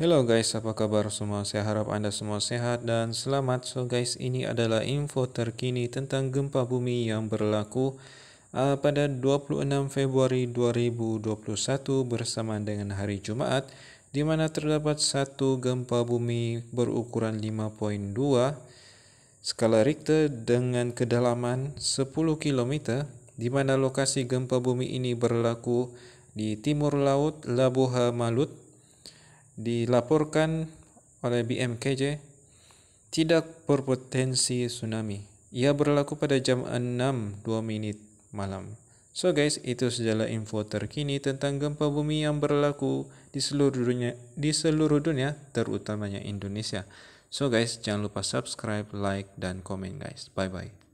Hello guys, apa kabar semua? Saya harap Anda semua sehat dan selamat. So guys, ini adalah info terkini tentang gempa bumi yang berlaku uh, pada 26 Februari 2021 bersamaan dengan hari Jumat di mana terdapat satu gempa bumi berukuran 5.2 skala Richter dengan kedalaman 10 km di mana lokasi gempa bumi ini berlaku di timur laut Labuha Malut dilaporkan oleh BMKJ tidak berpotensi tsunami. Ia berlaku pada jam 6.02 menit malam. So guys, itu sejala info terkini tentang gempa bumi yang berlaku di seluruh dunia, di seluruh dunia terutamanya Indonesia. So guys, jangan lupa subscribe, like, dan komen guys. Bye-bye.